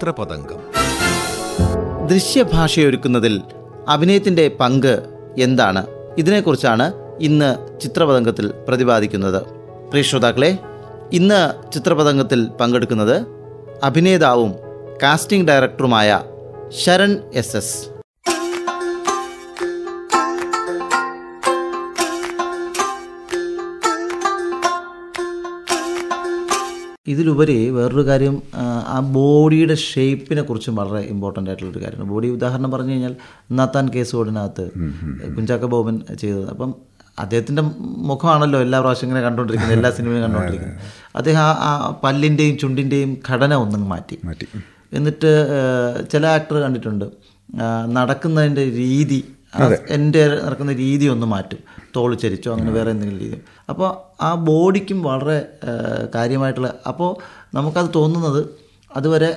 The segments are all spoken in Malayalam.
ചിത്രപതംഗം ദൃശ്യഭാഷയൊരുക്കുന്നതിൽ അഭിനയത്തിൻ്റെ പങ്ക് എന്താണ് ഇതിനെക്കുറിച്ചാണ് ഇന്ന് ചിത്രപതംഗത്തിൽ പ്രതിപാദിക്കുന്നത് പ്രിയ ശ്രോതാക്കളെ ഇന്ന് ചിത്രപതംഗത്തിൽ പങ്കെടുക്കുന്നത് അഭിനേതാവും കാസ്റ്റിംഗ് ഡയറക്ടറുമായ ശരൺ എസ് എസ് ഇതിലുപരി വേറൊരു കാര്യം ആ ബോഡിയുടെ ഷേപ്പിനെ കുറിച്ചും വളരെ ഇമ്പോർട്ടൻ്റ് ആയിട്ടുള്ളൊരു കാര്യമാണ് ബോഡി ഉദാഹരണം പറഞ്ഞു കഴിഞ്ഞാൽ നാത്താൻ കേസ് ഓടിനകത്ത് കുഞ്ചാക്ക ബോബൻ ചെയ്തത് അപ്പം അദ്ദേഹത്തിൻ്റെ മുഖമാണല്ലോ എല്ലാ പ്രാവശ്യം ഇങ്ങനെ കണ്ടുകൊണ്ടിരിക്കുന്നത് എല്ലാ സിനിമയും കണ്ടുകൊണ്ടിരിക്കുന്നത് അദ്ദേഹം ആ പല്ലിൻ്റെയും ചുണ്ടിൻ്റെയും ഘടന ഒന്നും മാറ്റി മാറ്റി എന്നിട്ട് ചില ആക്ടർ കണ്ടിട്ടുണ്ട് നടക്കുന്നതിൻ്റെ രീതി എൻ്റെ നടക്കുന്ന രീതി ഒന്ന് മാറ്റും തോൾ ചരിച്ചോ അങ്ങനെ വേറെ എന്തെങ്കിലും രീതി അപ്പോൾ ആ ബോഡിക്കും വളരെ കാര്യമായിട്ടുള്ള അപ്പോൾ നമുക്കത് തോന്നുന്നത് അതുവരെ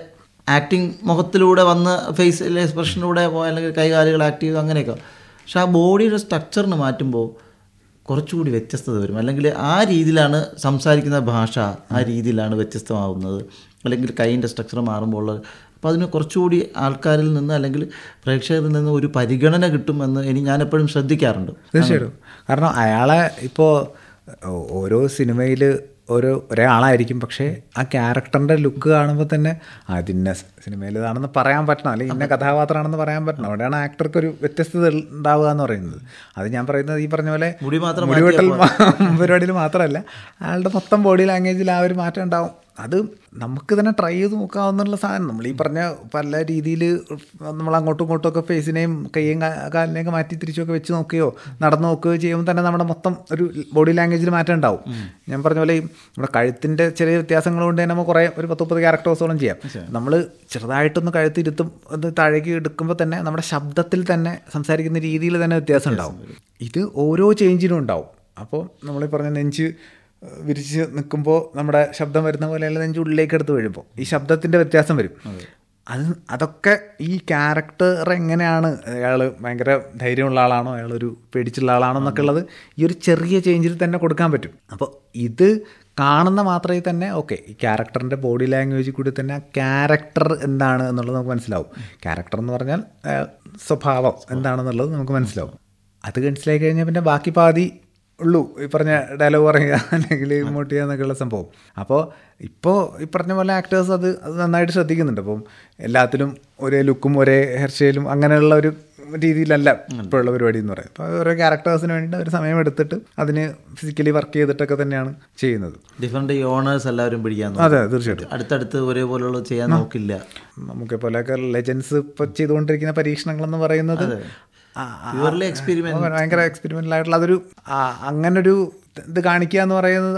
ആക്ടിങ് മുഖത്തിലൂടെ വന്ന് ഫേസിലെ എക്സ്പ്രഷനിലൂടെ പോയ അല്ലെങ്കിൽ കൈകാലുകൾ ആക്ട് ചെയ്തു അങ്ങനെയൊക്കെ പക്ഷെ ആ ബോഡിയുടെ സ്ട്രക്ചറിന് മാറ്റുമ്പോൾ കുറച്ചുകൂടി വ്യത്യസ്തത വരും അല്ലെങ്കിൽ ആ രീതിയിലാണ് സംസാരിക്കുന്ന ഭാഷ ആ രീതിയിലാണ് വ്യത്യസ്തമാവുന്നത് അല്ലെങ്കിൽ കൈയിൻ്റെ സ്ട്രക്ചർ മാറുമ്പോൾ ഉള്ള അപ്പോൾ അതിന് കുറച്ചുകൂടി ആൾക്കാരിൽ നിന്ന് അല്ലെങ്കിൽ പ്രേക്ഷകരിൽ നിന്ന് ഒരു പരിഗണന കിട്ടുമെന്ന് ഇനി ഞാൻ എപ്പോഴും ശ്രദ്ധിക്കാറുണ്ട് തീർച്ചയായിട്ടും കാരണം അയാളെ ഇപ്പോൾ ഓരോ സിനിമയിൽ ഒരു ഒരാളായിരിക്കും പക്ഷേ ആ ക്യാരക്ടറിൻ്റെ ലുക്ക് കാണുമ്പോൾ തന്നെ അതിന്ന സിനിമയിൽ പറയാൻ പറ്റണം അല്ലെങ്കിൽ ഇന്ന കഥാപാത്രമാണെന്ന് പറയാൻ പറ്റണം അവിടെയാണ് ആക്ടർക്ക് ഒരു വ്യത്യസ്തത ഉണ്ടാവുക എന്ന് പറയുന്നത് അത് ഞാൻ പറയുന്നത് ഈ പറഞ്ഞ പോലെ മുടി മാത്രം മുടിവെട്ടൽ പരിപാടിയിൽ മാത്രമല്ല അയാളുടെ മൊത്തം ബോഡി ലാംഗ്വേജിൽ ആ ഒരു മാറ്റം ഉണ്ടാവും അത് നമുക്ക് തന്നെ ട്രൈ ചെയ്ത് നോക്കാവുന്നുള്ള സാധനം നമ്മൾ ഈ പറഞ്ഞ പല രീതിയിൽ നമ്മൾ അങ്ങോട്ടും ഇങ്ങോട്ടും ഒക്കെ ഫേസിനെയും കൈയും കാലിനെയൊക്കെ മാറ്റി തിരിച്ചൊക്കെ വെച്ച് നോക്കുകയോ നടന്നു നോക്കുകയോ ചെയ്യുമ്പോൾ തന്നെ നമ്മുടെ മൊത്തം ഒരു ബോഡി ലാംഗ്വേജിൽ മാറ്റം ഉണ്ടാവും ഞാൻ പറഞ്ഞ പോലെ നമ്മുടെ കഴുത്തിൻ്റെ ചെറിയ വ്യത്യാസങ്ങൾ കൊണ്ട് തന്നെ നമ്മൾ കുറേ ഒരു പത്ത് മുപ്പത് ക്യാരക്ടേഴ്സോളം ചെയ്യാം നമ്മൾ ചെറുതായിട്ടൊന്ന് കഴുത്തിരുത്തും അത് താഴേക്ക് എടുക്കുമ്പോൾ തന്നെ നമ്മുടെ ശബ്ദത്തിൽ തന്നെ സംസാരിക്കുന്ന രീതിയിൽ തന്നെ വ്യത്യാസം ഉണ്ടാവും ഇത് ഓരോ ചേഞ്ചിനും ഉണ്ടാവും അപ്പോൾ നമ്മൾ പറഞ്ഞ നെഞ്ച് വിരിച്ച് നിൽക്കുമ്പോൾ നമ്മുടെ ശബ്ദം വരുന്ന പോലെ പോലെയല്ല ഉള്ളിലേക്ക് എടുത്ത് വരുമ്പോൾ ഈ ശബ്ദത്തിൻ്റെ വ്യത്യാസം വരും അത് അതൊക്കെ ഈ ക്യാരക്ടർ എങ്ങനെയാണ് അയാൾ ഭയങ്കര ധൈര്യമുള്ള ആളാണോ അയാൾ ഒരു പേടിച്ചുള്ള ആളാണോ എന്നൊക്കെ ഉള്ളത് ഈ ഒരു ചെറിയ ചേഞ്ചിൽ തന്നെ കൊടുക്കാൻ പറ്റും അപ്പോൾ ഇത് കാണുന്ന മാത്രമേ തന്നെ ഓക്കെ ഈ ക്യാരക്ടറിൻ്റെ ബോഡി ലാംഗ്വേജിൽ കൂടി തന്നെ ആ ക്യാരക്ടർ എന്താണ് എന്നുള്ളത് നമുക്ക് മനസ്സിലാവും ക്യാരക്ടർ എന്ന് പറഞ്ഞാൽ സ്വഭാവം എന്താണെന്നുള്ളത് നമുക്ക് മനസ്സിലാവും അത് മനസ്സിലായി കഴിഞ്ഞാൽ പിന്നെ ബാക്കി പാതി ഉള്ളൂ ഈ പറഞ്ഞ ഡയലോഗ് പറയുക അല്ലെങ്കിൽ ഇമോട്ട് ചെയ്യുക എന്നൊക്കെയുള്ള സംഭവം അപ്പോൾ ഇപ്പോൾ ഈ പറഞ്ഞ പോലെ ആക്ടേഴ്സ് അത് അത് നന്നായിട്ട് ശ്രദ്ധിക്കുന്നുണ്ട് അപ്പം എല്ലാത്തിലും ഒരേ ലുക്കും ഒരേ ഹെയർ സ്റ്റൈലും അങ്ങനെയുള്ള ഒരു രീതിയിലല്ല ഇപ്പോഴുള്ള പരിപാടി എന്ന് പറയുന്നത് അപ്പോൾ ഓരോ ക്യാരക്ടേഴ്സിന് വേണ്ടി ഒരു സമയം എടുത്തിട്ട് അതിന് ഫിസിക്കലി വർക്ക് ചെയ്തിട്ടൊക്കെ തന്നെയാണ് ചെയ്യുന്നത് ഡിഫറെൻറ്റ് ഓണേഴ്സ് എല്ലാവരും പിടിക്കാൻ അതെ തീർച്ചയായിട്ടും അടുത്തടുത്ത് ഒരേപോലുള്ള ചെയ്യാൻ നോക്കില്ല നമുക്ക് പോലെയൊക്കെ ലെജൻസ് ഇപ്പോൾ ചെയ്തുകൊണ്ടിരിക്കുന്ന പരീക്ഷണങ്ങളെന്ന് പറയുന്നത് പ്യൂർലി എക്സ്പെരിമെന്റ് ഭയങ്കര എക്സ്പെരിമെന്റൽ ആയിട്ടുള്ള അതൊരു അങ്ങനൊരു ഇത് കാണിക്കുക എന്ന് പറയുന്നത്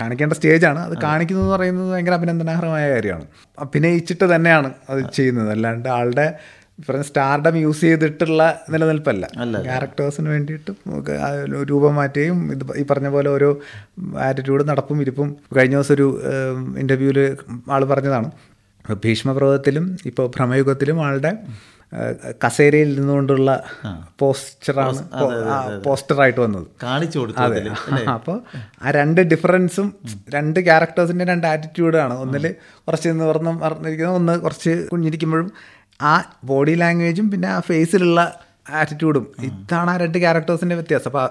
കാണിക്കേണ്ട സ്റ്റേജാണ് അത് കാണിക്കുന്നത് എന്ന് പറയുന്നത് ഭയങ്കര അഭിനന്ദനാർഹമായ കാര്യമാണ് അഭിനയിച്ചിട്ട് തന്നെയാണ് അത് ചെയ്യുന്നത് അല്ലാണ്ട് ആളുടെ പറഞ്ഞ സ്റ്റാർഡം യൂസ് ചെയ്തിട്ടുള്ള നിലനിൽപ്പല്ല ക്യാരക്ടേഴ്സിന് വേണ്ടിയിട്ട് രൂപം മാറ്റുകയും ഇത് ഈ പറഞ്ഞ പോലെ ഓരോ ആറ്റിറ്റ്യൂഡ് നടപ്പും ഇരിപ്പും കഴിഞ്ഞ ദിവസം ഒരു ഇൻ്റർവ്യൂവിൽ ആൾ പറഞ്ഞതാണ് ഭീഷ്മപർവ്വതത്തിലും ഇപ്പോൾ ഭ്രമയുഗത്തിലും ആളുടെ കസേരയിൽ നിന്നുകൊണ്ടുള്ള പോസ്റ്ററാണ് പോസ്റ്ററായിട്ട് വന്നത് കാണിച്ചു കൊടുത്തു അപ്പോൾ ആ രണ്ട് ഡിഫറൻസും രണ്ട് ക്യാരക്ടേഴ്സിൻ്റെ രണ്ട് ആറ്റിറ്റ്യൂഡാണ് ഒന്നിൽ കുറച്ച് നിവർന്ന് പറഞ്ഞിരിക്കുന്നത് ഒന്ന് കുറച്ച് കുഞ്ഞിരിക്കുമ്പോഴും ആ ബോഡി ലാംഗ്വേജും പിന്നെ ആ ഫേസിലുള്ള ആറ്റിറ്റ്യൂഡും ഇതാണ് ആ രണ്ട് ക്യാരക്ടേഴ്സിന്റെ വ്യത്യാസം അപ്പൊ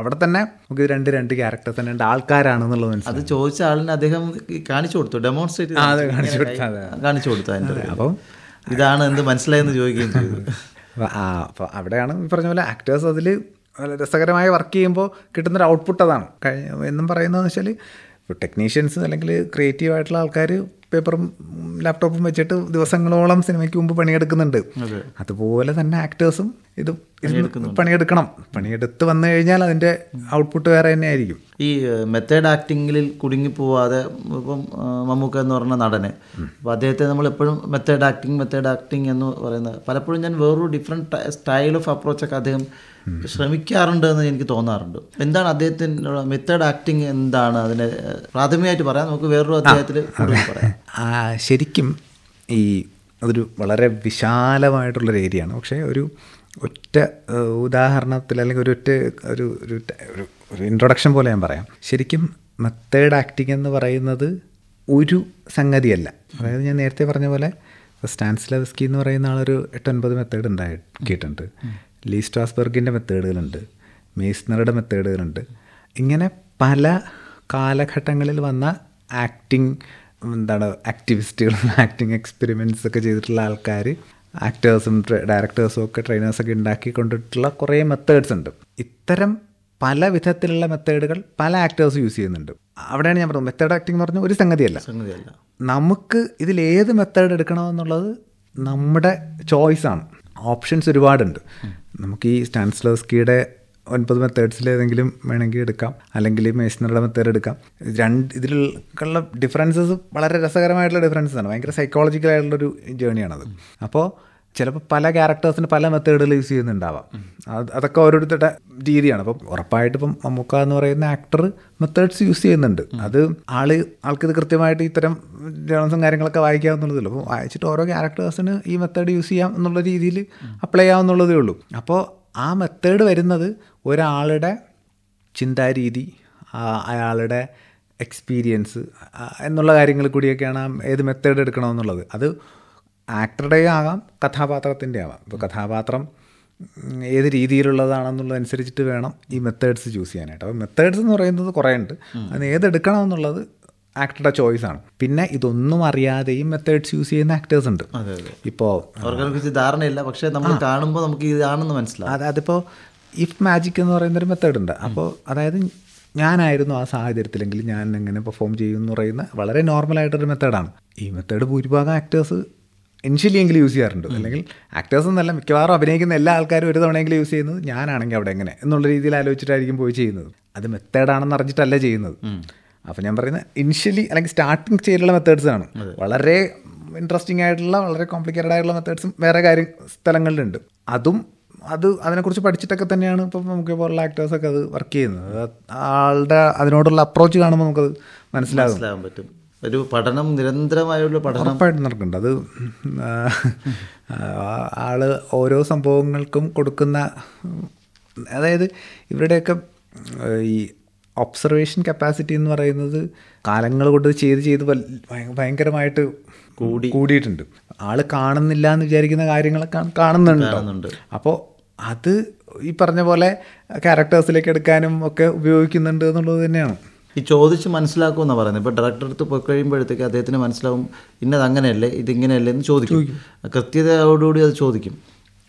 അവിടെ തന്നെ നമുക്ക് രണ്ട് രണ്ട് ക്യാരക്ടേഴ്സ് രണ്ട് ആൾക്കാരാണ് എന്നുള്ളത് അത് ചോദിച്ച ആളിന് അദ്ദേഹം കാണിച്ചു കൊടുത്തു ഡെമോൺസ്ട്രേറ്റ് കാണിച്ചു കൊടുത്തു അപ്പം ഇതാണ് എന്ത് മനസ്സിലായെന്ന് ചോദിക്കുകയും ചെയ്തു അപ്പോൾ അവിടെയാണ് പറഞ്ഞ പോലെ ആക്ടേഴ്സ് അതിൽ രസകരമായി വർക്ക് ചെയ്യുമ്പോൾ കിട്ടുന്നൊരു ഔട്ട്പുട്ട് അതാണ് കഴിഞ്ഞ എന്നും പറയുന്നതെന്ന് വെച്ചാൽ ടെക്നീഷ്യൻസ് അല്ലെങ്കിൽ ക്രിയേറ്റീവ് ആയിട്ടുള്ള ആൾക്കാർ പേപ്പറും ലാപ്ടോപ്പും വെച്ചിട്ട് ദിവസങ്ങളോളം സിനിമയ്ക്ക് മുമ്പ് പണിയെടുക്കുന്നുണ്ട് അതുപോലെ തന്നെ ആക്ടേഴ്സും ഇത് പണിയെടുക്കണം പണിയെടുത്ത് വന്നു കഴിഞ്ഞാൽ അതിന്റെ ഔട്ട്പുട്ട് വേറെ തന്നെ ആയിരിക്കും ഈ മെത്തേഡ് ആക്ടിങ്ങിൽ കുടുങ്ങി പോവാതെ ഇപ്പം മമ്മൂക്ക എന്ന് പറഞ്ഞ നടന് അപ്പം അദ്ദേഹത്തെ നമ്മൾ എപ്പോഴും മെത്തേഡ് ആക്ടിങ് മെത്തേഡ് ആക്ടിങ് എന്ന് പറയുന്നത് പലപ്പോഴും ഞാൻ വേറൊരു ഡിഫറെൻറ്റ് സ്റ്റൈൽ ഓഫ് അപ്രോച്ചൊക്കെ അദ്ദേഹം ശ്രമിക്കാറുണ്ട് എന്ന് എനിക്ക് തോന്നാറുണ്ട് എന്താണ് അദ്ദേഹത്തിൻ്റെ മെത്തേഡ് ആക്ടിങ് എന്താണ് അതിനെ പ്രാഥമികമായിട്ട് പറയാം നമുക്ക് വേറൊരു അദ്ദേഹത്തിൽ പറയാം ശരിക്കും ഈ അതൊരു വളരെ വിശാലമായിട്ടുള്ളൊരു ഏരിയയാണ് പക്ഷേ ഒരു ഒറ്റ ഉദാഹരണത്തിൽ അല്ലെങ്കിൽ ഒരു ഒറ്റ ഒരു ഒരു ഒരു ഇൻട്രൊഡക്ഷൻ പോലെ ഞാൻ പറയാം ശരിക്കും മെത്തേഡ് ആക്ടിങ് എന്ന് പറയുന്നത് ഒരു സംഗതിയല്ല അതായത് ഞാൻ നേരത്തെ പറഞ്ഞ പോലെ സ്റ്റാൻസ്ലവസ്കി എന്ന് പറയുന്ന ആളൊരു എട്ടൊൻപത് മെത്തേഡ് ഉണ്ടായി കേട്ടിട്ടുണ്ട് ലീ സ്ട്രാസ്ബർഗിൻ്റെ മെത്തേഡുകളുണ്ട് മേസ്നറുടെ മെത്തേഡുകളുണ്ട് ഇങ്ങനെ പല കാലഘട്ടങ്ങളിൽ വന്ന ആക്ടിങ് എന്താണ് ആക്ടിവിസ്റ്റുകളും ആക്ടിങ് എക്സ്പെരിമെൻസ് ഒക്കെ ചെയ്തിട്ടുള്ള ആൾക്കാർ ആക്ടേഴ്സും ഡയറക്ടേഴ്സും ഒക്കെ ട്രെയിനേഴ്സൊക്കെ ഉണ്ടാക്കിക്കൊണ്ടിട്ടുള്ള കുറേ മെത്തേഡ്സ് ഉണ്ട് ഇത്തരം പല വിധത്തിലുള്ള മെത്തേഡുകൾ പല ആക്ടേഴ്സ് യൂസ് ചെയ്യുന്നുണ്ട് അവിടെയാണ് ഞാൻ പറഞ്ഞത് മെത്തേഡ് ആക്ടിങ് എന്ന് പറഞ്ഞാൽ ഒരു സംഗതിയല്ല സംഗതിയല്ല നമുക്ക് ഇതിൽ ഏത് മെത്തേഡ് എടുക്കണമെന്നുള്ളത് നമ്മുടെ ചോയ്സാണ് ഓപ്ഷൻസ് ഒരുപാടുണ്ട് നമുക്ക് ഈ സ്റ്റാൻസ്ലേഴ്സ്കിയുടെ ഒൻപത് മെത്തേഡ്സിൽ ഏതെങ്കിലും വേണമെങ്കിൽ എടുക്കാം അല്ലെങ്കിൽ മേസ്നറുടെ മെത്തേഡ് എടുക്കാം രണ്ട് ഇതിലുള്ള ഡിഫറൻസസ് വളരെ രസകരമായിട്ടുള്ള ഡിഫറൻസാണ് ഭയങ്കര സൈക്കോളജിക്കൽ ജേണിയാണത് അപ്പോൾ ചിലപ്പോൾ പല ക്യാരക്ടേഴ്സിന് പല മെത്തേഡുകൾ യൂസ് ചെയ്യുന്നുണ്ടാവാം അതൊക്കെ ഓരോരുത്തരുടെ രീതിയാണ് അപ്പം ഉറപ്പായിട്ട് ഇപ്പം മമ്മൂക്ക എന്ന് പറയുന്ന ആക്ടർ മെത്തേഡ്സ് യൂസ് ചെയ്യുന്നുണ്ട് അത് ആള് ആൾക്കിത് കൃത്യമായിട്ട് ഇത്തരം ജേണൽസും കാര്യങ്ങളൊക്കെ വായിക്കാവുന്നുള്ളതല്ലോ അപ്പോൾ വായിച്ചിട്ട് ഓരോ ക്യാരക്ടേഴ്സിന് ഈ മെത്തേഡ് യൂസ് ചെയ്യാം എന്നുള്ള രീതിയിൽ അപ്ലൈ ചെയ്യാവുന്നുള്ളതേ ഉള്ളൂ അപ്പോൾ ആ മെത്തേഡ് വരുന്നത് ഒരാളുടെ ചിന്താരീതി അയാളുടെ എക്സ്പീരിയൻസ് എന്നുള്ള കാര്യങ്ങൾ കൂടിയൊക്കെയാണ് ഏത് മെത്തേഡ് എടുക്കണമെന്നുള്ളത് അത് ആക്ടറുടെ ആകാം കഥാപാത്രത്തിൻ്റെ ആവാം ഇപ്പോൾ കഥാപാത്രം ഏത് രീതിയിലുള്ളതാണെന്നുള്ളതനുസരിച്ചിട്ട് വേണം ഈ മെത്തേഡ്സ് ചൂസ് ചെയ്യാനായിട്ട് അപ്പോൾ മെത്തേഡ്സ് എന്ന് പറയുന്നത് കുറേ ഉണ്ട് അതിന് ഏതെടുക്കണം എന്നുള്ളത് ആക്ടറുടെ ചോയ്സ് ആണ് പിന്നെ ഇതൊന്നും അറിയാതെയും മെത്തേഡ്സ് യൂസ് ചെയ്യുന്ന ആക്ടേഴ്സ് ഉണ്ട് ഇപ്പോൾ ധാരണയില്ല പക്ഷേ നമ്മൾ കാണുമ്പോൾ നമുക്ക് ഇതാണെന്ന് മനസ്സിലാവും അത് അതിപ്പോൾ ഇഫ് മാജിക് എന്ന് പറയുന്നൊരു മെത്തേഡ് ഉണ്ട് അപ്പോൾ അതായത് ഞാനായിരുന്നു ആ സാഹചര്യത്തിലെങ്കിൽ ഞാൻ എങ്ങനെ പെർഫോം ചെയ്യും എന്ന് പറയുന്ന വളരെ നോർമലായിട്ടൊരു മെത്തേഡാണ് ഈ മെത്തേഡ് ഭൂരിഭാഗം ആക്ടേഴ്സ് എങ്കിലും യൂസ് ചെയ്യാറുണ്ട് അല്ലെങ്കിൽ ആക്ടേഴ്സ് എന്നല്ല മിക്കവാറും അഭിനയിക്കുന്ന എല്ലാ ആൾക്കാരും ഒരു തവണയെങ്കിലും യൂസ് ചെയ്യുന്നത് ഞാനാണെങ്കിൽ അവിടെ എങ്ങനെ എന്നുള്ള രീതിയിൽ ആലോചിച്ചിട്ടായിരിക്കും പോയി ചെയ്യുന്നത് അത് മെത്തേഡാണെന്ന് അറിഞ്ഞിട്ടല്ല ചെയ്യുന്നത് അപ്പം ഞാൻ പറയുന്നത് ഇനിഷ്യലി അല്ലെങ്കിൽ സ്റ്റാർട്ടിങ് ചെയ്തിട്ടുള്ള മെത്തേഡ്സ് ആണ് വളരെ ഇൻട്രസ്റ്റിംഗ് ആയിട്ടുള്ള വളരെ കോംപ്ലിക്കേറ്റഡ് ആയിട്ടുള്ള മെത്തേഡ്സും വേറെ കാര്യ സ്ഥലങ്ങളിലുണ്ട് അതും അത് അതിനെക്കുറിച്ച് പഠിച്ചിട്ടൊക്കെ തന്നെയാണ് ഇപ്പം നമുക്ക് പോലുള്ള ആക്ടേഴ്സൊക്കെ അത് വർക്ക് ചെയ്യുന്നത് ആളുടെ അതിനോടുള്ള അപ്രോച്ച് കാണുമ്പോൾ നമുക്കത് മനസ്സിലാകും പറ്റും ഒരു പഠനം നിരന്തരമായുള്ള പഠനം ഉറപ്പായിട്ട് നടക്കുന്നുണ്ട് അത് ആള് ഓരോ സംഭവങ്ങൾക്കും കൊടുക്കുന്ന അതായത് ഇവരുടെയൊക്കെ ഈ ഒബ്സർവേഷൻ കപ്പാസിറ്റി എന്ന് പറയുന്നത് കാലങ്ങൾ കൊണ്ട് ചെയ്ത് ചെയ്ത് ഭയങ്കരമായിട്ട് കൂടി കൂടിയിട്ടുണ്ട് ആള് കാണുന്നില്ല എന്ന് വിചാരിക്കുന്ന കാര്യങ്ങളൊക്കെ കാണുന്നുണ്ട് അപ്പോൾ അത് ഈ പറഞ്ഞ പോലെ ക്യാരക്ടേഴ്സിലേക്ക് എടുക്കാനും ഒക്കെ ഉപയോഗിക്കുന്നുണ്ട് എന്നുള്ളത് തന്നെയാണ് ഈ ചോദിച്ച് എന്നാണ് പറയുന്നത് ഇപ്പോൾ ഡയറക്ടർ അടുത്ത് പോയി കഴിയുമ്പോഴത്തേക്ക് അദ്ദേഹത്തിന് മനസ്സിലാവും ഇന്നത് അങ്ങനെയല്ലേ ഇതിങ്ങനെയല്ലേ എന്ന് ചോദിക്കും കൃത്യതയോടുകൂടി അത് ചോദിക്കും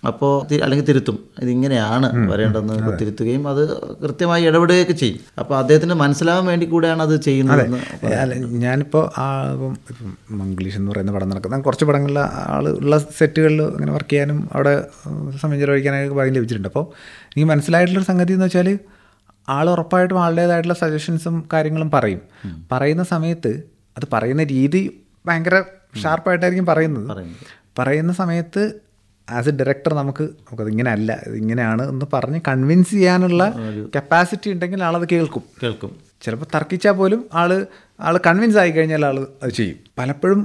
അപ്പോൾ അല്ലെങ്കിൽ തിരുത്തും ഇതിങ്ങനെയാണ് വരേണ്ടതെന്ന് തിരുത്തുകയും അത് കൃത്യമായി ഇടപെടുകയൊക്കെ ചെയ്യും അപ്പോൾ അദ്ദേഹത്തിന് മനസ്സിലാവാൻ വേണ്ടി കൂടെയാണ് അത് ചെയ്യുന്നത് അല്ല ഞാനിപ്പോൾ ആ ഇപ്പം മംഗ്ലീഷ് എന്ന് പറയുന്ന പടം നടക്കുന്ന കുറച്ച് പടങ്ങളിലെ ആൾ ഉള്ള സെറ്റുകളിൽ അങ്ങനെ വർക്ക് ചെയ്യാനും അവിടെ സമയം ചെലവഴിക്കാനൊക്കെ ഭാഗ്യം ലഭിച്ചിട്ടുണ്ട് അപ്പോൾ എനിക്ക് മനസ്സിലായിട്ടുള്ളൊരു സംഗതി എന്ന് വെച്ചാൽ ആൾ ഉറപ്പായിട്ടും ആളുടേതായിട്ടുള്ള സജഷൻസും കാര്യങ്ങളും പറയും പറയുന്ന സമയത്ത് അത് പറയുന്ന രീതി ഭയങ്കര ഷാർപ്പായിട്ടായിരിക്കും പറയുന്നത് പറയുന്ന സമയത്ത് ആസ് എ ഡയറക്ടർ നമുക്ക് നമുക്കത് ഇങ്ങനെ അല്ല ഇങ്ങനെയാണ് എന്ന് പറഞ്ഞ് കൺവിൻസ് ചെയ്യാനുള്ള കപ്പാസിറ്റി ഉണ്ടെങ്കിൽ ആളത് കേൾക്കും കേൾക്കും ചിലപ്പോൾ തർക്കിച്ചാൽ പോലും ആള് ആൾ കൺവിൻസ് ആയി കഴിഞ്ഞാൽ ആൾ അത് ചെയ്യും പലപ്പോഴും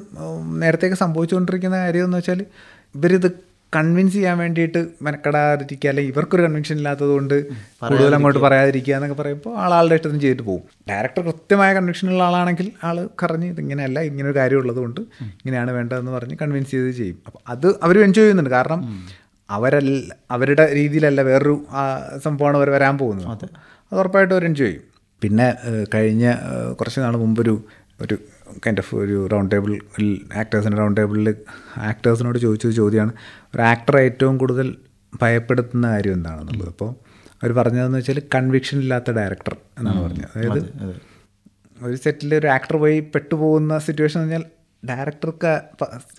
നേരത്തേക്ക് സംഭവിച്ചുകൊണ്ടിരിക്കുന്ന കാര്യം എന്ന് വെച്ചാൽ ഇവരിത് കൺവിൻസ് ചെയ്യാൻ വേണ്ടിയിട്ട് മെനക്കെടാതിരിക്കുക അല്ലെങ്കിൽ ഇവർക്കൊരു കൺവിൻഷൻ ഇല്ലാത്തതുകൊണ്ട് കൂടുതൽ അങ്ങോട്ട് പറയാതിരിക്കുക എന്നൊക്കെ പറയുമ്പോൾ ആളുടെ ഇഷ്ടത്തിന് ചെയ്തിട്ട് പോകും ഡയറക്ടർ കൃത്യമായ ഉള്ള ആളാണെങ്കിൽ ആൾ കറഞ്ഞ് ഇതിങ്ങനെയല്ല ഒരു കാര്യം ഉള്ളതുകൊണ്ട് ഇങ്ങനെയാണ് വേണ്ടതെന്ന് പറഞ്ഞ് കൺവിൻസ് ചെയ്ത് ചെയ്യും അപ്പോൾ അത് അവർ എൻജോയ് ചെയ്യുന്നുണ്ട് കാരണം അവരല്ല അവരുടെ രീതിയിലല്ല വേറൊരു സംഭവമാണ് അവർ വരാൻ പോകുന്നത് അത് ഉറപ്പായിട്ടും അവർ എൻജോയ് ചെയ്യും പിന്നെ കഴിഞ്ഞ കുറച്ച് നാൾ മുമ്പൊരു ഒരു കൈൻഡ് ഓഫ് ഒരു റൗണ്ട് ടേബിൾ ആക്ടേഴ്സിൻ്റെ റൗണ്ട് ടേബിളിൽ ആക്ടേഴ്സിനോട് ഒരു ചോദ്യമാണ് ഒരു ആക്ടർ ഏറ്റവും കൂടുതൽ ഭയപ്പെടുത്തുന്ന കാര്യം എന്താണെന്നുള്ളത് അപ്പോൾ അവർ പറഞ്ഞതെന്ന് വെച്ചാൽ കൺവിക്ഷൻ ഇല്ലാത്ത ഡയറക്ടർ എന്നാണ് പറഞ്ഞത് അതായത് ഒരു സെറ്റിൽ ഒരു ആക്ടർ പോയി പെട്ടുപോകുന്ന സിറ്റുവേഷൻ എന്ന് പറഞ്ഞാൽ ഡയറക്ടർക്ക്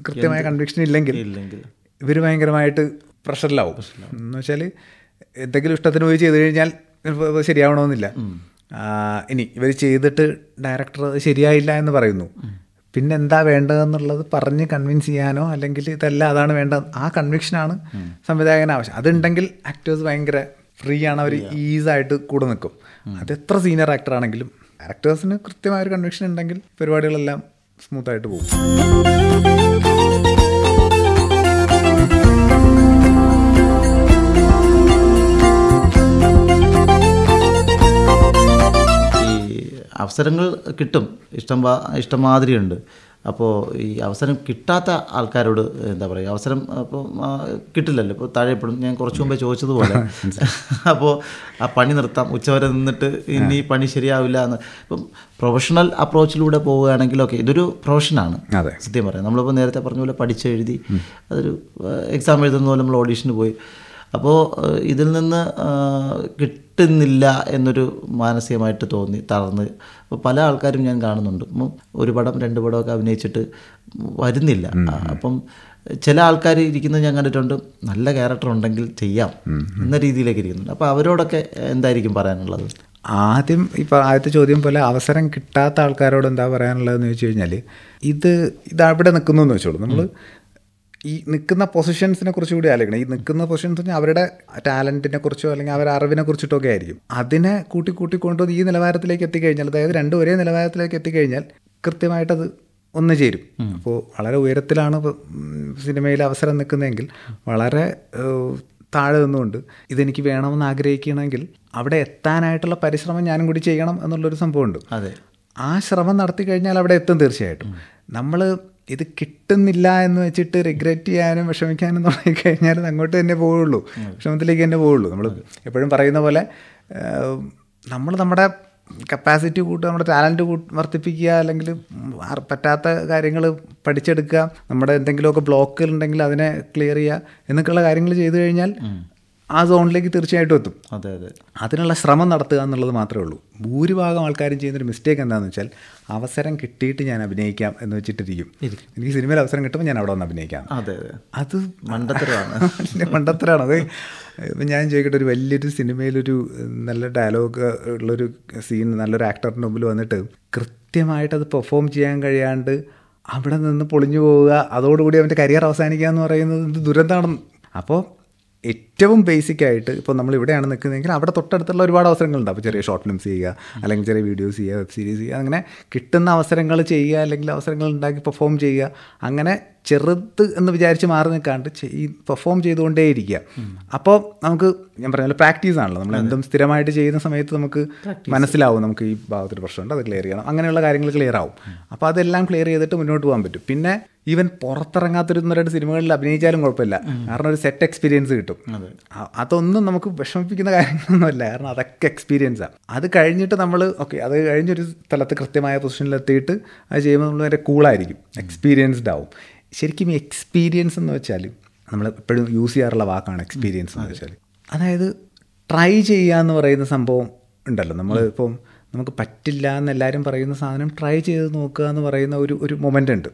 കൃത്യമായ കൺവിക്ഷൻ ഇല്ലെങ്കിൽ ഇവർ ഭയങ്കരമായിട്ട് പ്രഷറിലാവും എന്ന് വെച്ചാൽ എന്തെങ്കിലും ഇഷ്ടത്തിന് പോയി ചെയ്ത് കഴിഞ്ഞാൽ ശരിയാവണമെന്നില്ല ഇനി ഇവർ ചെയ്തിട്ട് ഡയറക്ടർ ശരിയായില്ല എന്ന് പറയുന്നു പിന്നെ എന്താ വേണ്ടതെന്നുള്ളത് പറഞ്ഞ് കൺവിൻസ് ചെയ്യാനോ അല്ലെങ്കിൽ ഇതല്ല അതാണ് വേണ്ടത് ആ കൺവിക്ഷനാണ് സംവിധായകന് ആവശ്യം അതുണ്ടെങ്കിൽ ആക്ടേഴ്സ് ഭയങ്കര ഫ്രീ ആണ് അവർ ഈസായിട്ട് കൂടെ നിൽക്കും അത് എത്ര സീനിയർ ആക്ടർ ആണെങ്കിലും ആക്ടേഴ്സിന് കൃത്യമായൊരു കൺവിക്ഷൻ ഉണ്ടെങ്കിൽ പരിപാടികളെല്ലാം സ്മൂത്തായിട്ട് പോകും അവസരങ്ങൾ കിട്ടും ഇഷ്ടം ഇഷ്ടംമാതിരിയുണ്ട് അപ്പോൾ ഈ അവസരം കിട്ടാത്ത ആൾക്കാരോട് എന്താ പറയുക അവസരം അപ്പോൾ കിട്ടില്ലല്ലോ ഇപ്പോൾ താഴെപ്പെടും ഞാൻ കുറച്ച് മുമ്പേ ചോദിച്ചതുപോലെ അപ്പോൾ ആ പണി നിർത്താം ഉച്ചവരെ നിന്നിട്ട് ഇനി പണി ശരിയാവില്ല എന്ന് ഇപ്പം പ്രൊഫഷണൽ അപ്രോച്ചിലൂടെ പോവുകയാണെങ്കിൽ ഓക്കെ ഇതൊരു പ്രൊഫഷനാണ് സത്യം പറയാം നമ്മളിപ്പോൾ നേരത്തെ പറഞ്ഞ പോലെ പഠിച്ചെഴുതി അതൊരു എക്സാം എഴുതുന്ന പോലെ നമ്മൾ ഓഡീഷന് പോയി അപ്പോൾ ഇതിൽ നിന്ന് കിട്ടുന്നില്ല എന്നൊരു മാനസികമായിട്ട് തോന്നി തളർന്ന് പല ആൾക്കാരും ഞാൻ കാണുന്നുണ്ട് അപ്പം ഒരു പടം രണ്ട് പടമൊക്കെ അഭിനയിച്ചിട്ട് വരുന്നില്ല അപ്പം ചില ആൾക്കാർ ഇരിക്കുന്നത് ഞാൻ കണ്ടിട്ടുണ്ട് നല്ല ക്യാരക്ടർ ഉണ്ടെങ്കിൽ ചെയ്യാം എന്ന രീതിയിലേക്ക് ഇരിക്കുന്നുണ്ട് അപ്പോൾ അവരോടൊക്കെ എന്തായിരിക്കും പറയാനുള്ളത് ആദ്യം ഇപ്പോൾ ആദ്യത്തെ ചോദ്യം പോലെ അവസരം കിട്ടാത്ത ആൾക്കാരോട് എന്താ പറയാനുള്ളതെന്ന് ചോദിച്ചു കഴിഞ്ഞാൽ ഇത് ഇതവിടെ നിൽക്കുന്നു എന്ന് വെച്ചോളൂ നമ്മൾ ഈ നിൽക്കുന്ന പൊസിഷൻസിനെ കുറിച്ച് കൂടി ആലോചിക്കണം ഈ നിൽക്കുന്ന പൊസിഷൻസ് പറഞ്ഞാൽ അവരുടെ ടാലൻറ്റിനെ കുറിച്ചോ അല്ലെങ്കിൽ അവരുടെ അറിവിനെ കുറിച്ചിട്ടൊക്കെ ആയിരിക്കും അതിനെ കൂട്ടി കൂട്ടി കൊണ്ടുവന്ന് ഈ നിലവാരത്തിലേക്ക് എത്തിക്കഴിഞ്ഞാൽ അതായത് രണ്ടും ഒരേ നിലവാരത്തിലേക്ക് എത്തിക്കഴിഞ്ഞാൽ കൃത്യമായിട്ടത് ഒന്ന് ചേരും അപ്പോൾ വളരെ ഉയരത്തിലാണ് സിനിമയിൽ അവസരം നിൽക്കുന്നതെങ്കിൽ വളരെ താഴെ നിന്നുകൊണ്ട് ഇതെനിക്ക് വേണമെന്ന് ആഗ്രഹിക്കണമെങ്കിൽ അവിടെ എത്താനായിട്ടുള്ള പരിശ്രമം ഞാനും കൂടി ചെയ്യണം എന്നുള്ളൊരു സംഭവമുണ്ട് അതെ ആ ശ്രമം നടത്തി കഴിഞ്ഞാൽ അവിടെ എത്തും തീർച്ചയായിട്ടും നമ്മൾ ഇത് കിട്ടുന്നില്ല എന്ന് വെച്ചിട്ട് റിഗ്രറ്റ് ചെയ്യാനും വിഷമിക്കാനും തുടങ്ങി കഴിഞ്ഞാൽ അങ്ങോട്ട് തന്നെ പോവുള്ളൂ വിഷമത്തിലേക്ക് തന്നെ പോവുള്ളൂ നമ്മൾ എപ്പോഴും പറയുന്ന പോലെ നമ്മൾ നമ്മുടെ കപ്പാസിറ്റി കൂട്ടുക നമ്മുടെ ടാലൻറ്റ് കൂട്ട് വർദ്ധിപ്പിക്കുക അല്ലെങ്കിൽ പറ്റാത്ത കാര്യങ്ങൾ പഠിച്ചെടുക്കുക നമ്മുടെ എന്തെങ്കിലുമൊക്കെ ബ്ലോക്കുകൾ ഉണ്ടെങ്കിൽ അതിനെ ക്ലിയർ ചെയ്യുക എന്നൊക്കെയുള്ള കാര്യങ്ങൾ ചെയ്തു കഴിഞ്ഞാൽ ആ സോണിലേക്ക് തീർച്ചയായിട്ടും എത്തും അതെ അതെ അതിനുള്ള ശ്രമം നടത്തുക എന്നുള്ളത് മാത്രമേ ഉള്ളൂ ഭൂരിഭാഗം ആൾക്കാരും ചെയ്യുന്നൊരു മിസ്റ്റേക്ക് എന്താണെന്ന് വെച്ചാൽ അവസരം കിട്ടിയിട്ട് ഞാൻ അഭിനയിക്കാം എന്ന് വെച്ചിട്ടിരിക്കും എനിക്ക് സിനിമയിൽ അവസരം കിട്ടുമ്പോൾ ഞാൻ അവിടെ വന്ന് അഭിനയിക്കാം അതെ അതെ അത് മണ്ടത്തരമാണ് മണ്ടത്തരമാണ് അത് ഇപ്പം ഞാൻ ചോദിക്കട്ടെ ഒരു വലിയൊരു സിനിമയിലൊരു നല്ല ഡയലോഗ് ഉള്ളൊരു സീൻ നല്ലൊരു ആക്ടറിൻ്റെ മുമ്പിൽ വന്നിട്ട് കൃത്യമായിട്ട് അത് പെർഫോം ചെയ്യാൻ കഴിയാണ്ട് അവിടെ നിന്ന് പൊളിഞ്ഞു പോവുക അതോടുകൂടി അവൻ്റെ കരിയർ അവസാനിക്കുക എന്ന് പറയുന്നത് ദുരന്തമാണ് അപ്പോൾ ഏറ്റവും ബേസിക് ആയിട്ട് ഇപ്പോൾ നമ്മൾ ഇവിടെയാണ് നിൽക്കുന്നതെങ്കിൽ അവിടെ തൊട്ടടുത്തുള്ള ഒരുപാട് അവസരങ്ങളുണ്ട് അപ്പോൾ ചെറിയ ഷോർട്ട് ഫിലിംസ് ചെയ്യുക അല്ലെങ്കിൽ ചെറിയ വീഡിയോസ് ചെയ്യുക വെബ് സീരീസ് ചെയ്യുക അങ്ങനെ കിട്ടുന്ന അവസരങ്ങൾ ചെയ്യുക അല്ലെങ്കിൽ അവസരങ്ങൾ ഉണ്ടാക്കി പെർഫോം ചെയ്യുക അങ്ങനെ ചെറുത് എന്ന് വിചാരിച്ച് മാറി നിൽക്കാണ്ട് ഈ പെർഫോം ചെയ്തുകൊണ്ടേ ഇരിക്കുക അപ്പോൾ നമുക്ക് ഞാൻ പറഞ്ഞാൽ പ്രാക്ടീസ് ആണല്ലോ നമ്മൾ എന്തും സ്ഥിരമായിട്ട് ചെയ്യുന്ന സമയത്ത് നമുക്ക് മനസ്സിലാവും നമുക്ക് ഈ ഭാഗത്തിൽ പ്രശ്നമുണ്ട് അത് ക്ലിയർ ചെയ്യണം അങ്ങനെയുള്ള കാര്യങ്ങൾ ക്ലിയർ ആവും അപ്പോൾ അതെല്ലാം ക്ലിയർ ചെയ്തിട്ട് മുന്നോട്ട് പോകാൻ പറ്റും പിന്നെ ഈവൻ പുറത്തിറങ്ങാത്തൊരു രണ്ട് സിനിമകളിൽ അഭിനയിച്ചാലും കുഴപ്പമില്ല കാരണം ഒരു സെറ്റ് എക്സ്പീരിയൻസ് കിട്ടും അതൊന്നും നമുക്ക് വിഷമിപ്പിക്കുന്ന കാര്യങ്ങളൊന്നുമല്ല കാരണം അതൊക്കെ എക്സ്പീരിയൻസാണ് അത് കഴിഞ്ഞിട്ട് നമ്മൾ ഓക്കെ അത് കഴിഞ്ഞൊരു സ്ഥലത്ത് കൃത്യമായ പൊസിഷനിലെത്തിയിട്ട് അത് ചെയ്യുമ്പോൾ നമ്മൾ വരെ കൂളായിരിക്കും എക്സ്പീരിയൻസ്ഡ് ആവും ശരിക്കും ഈ എക്സ്പീരിയൻസ് എന്ന് വെച്ചാൽ നമ്മൾ എപ്പോഴും യൂസ് ചെയ്യാറുള്ള വാക്കാണ് എക്സ്പീരിയൻസ് എന്ന് വെച്ചാൽ അതായത് ട്രൈ ചെയ്യുക എന്ന് പറയുന്ന സംഭവം ഉണ്ടല്ലോ നമ്മൾ ഇപ്പം നമുക്ക് പറ്റില്ല എന്ന് എല്ലാവരും പറയുന്ന സാധനം ട്രൈ ചെയ്ത് നോക്കുക എന്ന് പറയുന്ന ഒരു ഒരു മൊമെൻ്റ് ഉണ്ട്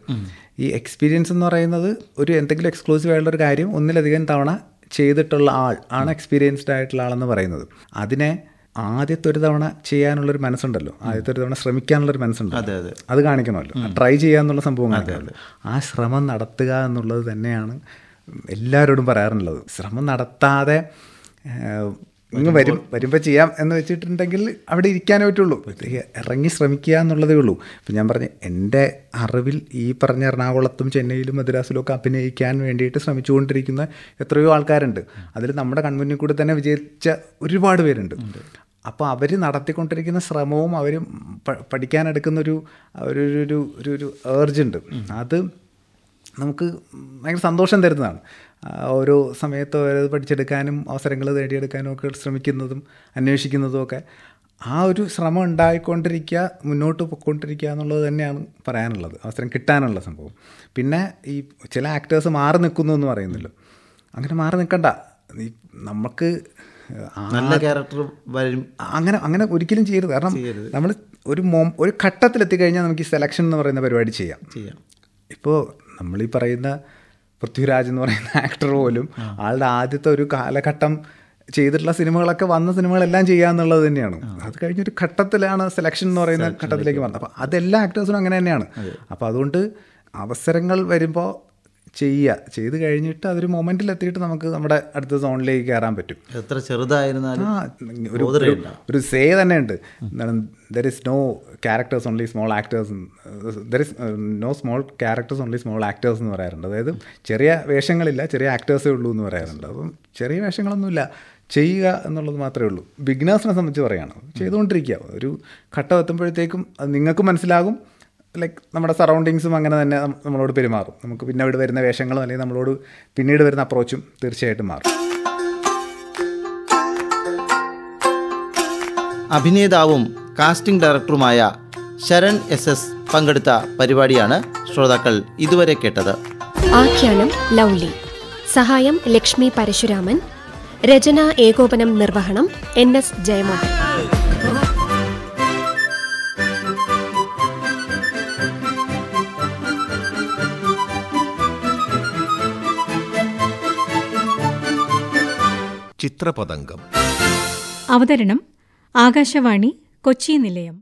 ഈ എക്സ്പീരിയൻസ് എന്ന് പറയുന്നത് ഒരു എന്തെങ്കിലും എക്സ്ക്ലൂസീവ് ആയിട്ടുള്ള ഒരു കാര്യം ഒന്നിലധികം തവണ ചെയ്തിട്ടുള്ള ആൾ ആണ് എക്സ്പീരിയൻസ്ഡ് ആയിട്ടുള്ള ആളെന്ന് പറയുന്നത് അതിനെ ആദ്യത്തെ ഒരു തവണ ചെയ്യാനുള്ളൊരു മനസ്സുണ്ടല്ലോ ആദ്യത്തെ ഒരു തവണ ശ്രമിക്കാനുള്ളൊരു മനസ്സുണ്ടല്ലോ അത് കാണിക്കണമല്ലോ ട്രൈ ചെയ്യാന്നുള്ള സംഭവം കാണിക്കണമല്ലോ ആ ശ്രമം നടത്തുക എന്നുള്ളത് തന്നെയാണ് എല്ലാവരോടും പറയാറുള്ളത് ശ്രമം നടത്താതെ ഇങ്ങ് വരും വരുമ്പോൾ ചെയ്യാം എന്ന് വെച്ചിട്ടുണ്ടെങ്കിൽ അവിടെ ഇരിക്കാനേ പറ്റുള്ളൂ ഇറങ്ങി ശ്രമിക്കുക എന്നുള്ളതേ ഉള്ളൂ അപ്പം ഞാൻ പറഞ്ഞു എൻ്റെ അറിവിൽ ഈ പറഞ്ഞ എറണാകുളത്തും ചെന്നൈയിലും മദ്രാസിലും ഒക്കെ അഭിനയിക്കാൻ വേണ്ടിയിട്ട് ശ്രമിച്ചുകൊണ്ടിരിക്കുന്ന എത്രയോ ആൾക്കാരുണ്ട് അതിൽ നമ്മുടെ കൺമുന്നിൽ കൂടെ തന്നെ വിജയിച്ച ഒരുപാട് പേരുണ്ട് അപ്പോൾ അവർ നടത്തിക്കൊണ്ടിരിക്കുന്ന ശ്രമവും അവർ പഠിക്കാനെടുക്കുന്നൊരു ഒരു ഒരു ഒരു ഒരു ഏർജുണ്ട് അത് നമുക്ക് ഭയങ്കര സന്തോഷം തരുന്നതാണ് ഓരോ സമയത്ത് ഓരോ പഠിച്ചെടുക്കാനും അവസരങ്ങൾ നേടിയെടുക്കാനും ഒക്കെ ശ്രമിക്കുന്നതും അന്വേഷിക്കുന്നതും ഒക്കെ ആ ഒരു ശ്രമം ഉണ്ടായിക്കൊണ്ടിരിക്കുക മുന്നോട്ട് പോയിക്കൊണ്ടിരിക്കുക എന്നുള്ളത് തന്നെയാണ് പറയാനുള്ളത് അവസരം കിട്ടാനുള്ള സംഭവം പിന്നെ ഈ ചില ആക്ടേഴ്സ് മാറി നിൽക്കുന്നു എന്ന് പറയുന്നല്ലോ അങ്ങനെ മാറി നിൽക്കണ്ട നമുക്ക് നല്ല ക്യാരക്ടർ വരും അങ്ങനെ അങ്ങനെ ഒരിക്കലും ചെയ്യരുത് കാരണം നമ്മൾ ഒരു മോ ഒരു ഘട്ടത്തിലെത്തിക്കഴിഞ്ഞാൽ നമുക്ക് ഈ സെലക്ഷൻ എന്ന് പറയുന്ന പരിപാടി ചെയ്യാം ചെയ്യാം ഇപ്പോൾ നമ്മളീ പറയുന്ന പൃഥ്വിരാജ് എന്ന് പറയുന്ന ആക്ടർ പോലും ആളുടെ ആദ്യത്തെ ഒരു കാലഘട്ടം ചെയ്തിട്ടുള്ള സിനിമകളൊക്കെ വന്ന സിനിമകളെല്ലാം ചെയ്യുക എന്നുള്ളത് തന്നെയാണ് അത് കഴിഞ്ഞൊരു ഘട്ടത്തിലാണ് സെലക്ഷൻ എന്ന് പറയുന്ന ഘട്ടത്തിലേക്ക് വന്നത് അപ്പോൾ അതെല്ലാ ആക്ടേഴ്സിനും അങ്ങനെ തന്നെയാണ് അപ്പോൾ അതുകൊണ്ട് അവസരങ്ങൾ വരുമ്പോൾ ചെയ്യുക ചെയ്ത് കഴിഞ്ഞിട്ട് അതൊരു മൊമെൻറ്റിൽ എത്തിയിട്ട് നമുക്ക് നമ്മുടെ അടുത്ത സോണിലേക്ക് കയറാൻ പറ്റും എത്ര ചെറുതായിരുന്നാലും ഒരു ഒരു സേ തന്നെ ഉണ്ട് there is no characters only small actors there is no small characters only small actors എന്ന് പറയാറുണ്ട് അതായത് ചെറിയ വേഷങ്ങളില്ല ചെറിയ ആക്ടേഴ്സേ ഉള്ളൂ എന്ന് പറയാറുണ്ട് അപ്പം ചെറിയ വേഷങ്ങളൊന്നുമില്ല ചെയ്യുക എന്നുള്ളത് മാത്രമേ ഉള്ളൂ ബിഗ്നേഴ്സിനെ സംബന്ധിച്ച് പറയുകയാണ് ചെയ്തുകൊണ്ടിരിക്കുക ഒരു ഘട്ടം എത്തുമ്പോഴത്തേക്കും അത് നിങ്ങൾക്ക് മനസ്സിലാകും ലൈക്ക് നമ്മുടെ സറൗണ്ടിങ്സും അങ്ങനെ തന്നെ നമ്മളോട് പെരുമാറും നമുക്ക് പിന്നെ അവിടെ വരുന്ന വേഷങ്ങളും അല്ലെങ്കിൽ നമ്മളോട് പിന്നീട് വരുന്ന അപ്രോച്ചും തീർച്ചയായിട്ടും മാറും അഭിനേതാവും കാസ്റ്റിംഗ് ഡയറക്ടറുമായ ശരൺ എസ് എസ് പങ്കെടുത്ത പരിപാടിയാണ് ശ്രോതാക്കൾ ഇതുവരെ കേട്ടത് ആഖ്യാനം ലൗലി സഹായം ലക്ഷ്മി പരശുരാമൻ രചന ഏകോപനം നിർവഹണം എൻ എസ് ജയമോഹൻ ചിത്രപതംഗം അവതരണം ആകാശവാണി കൊച്ചി നിലയം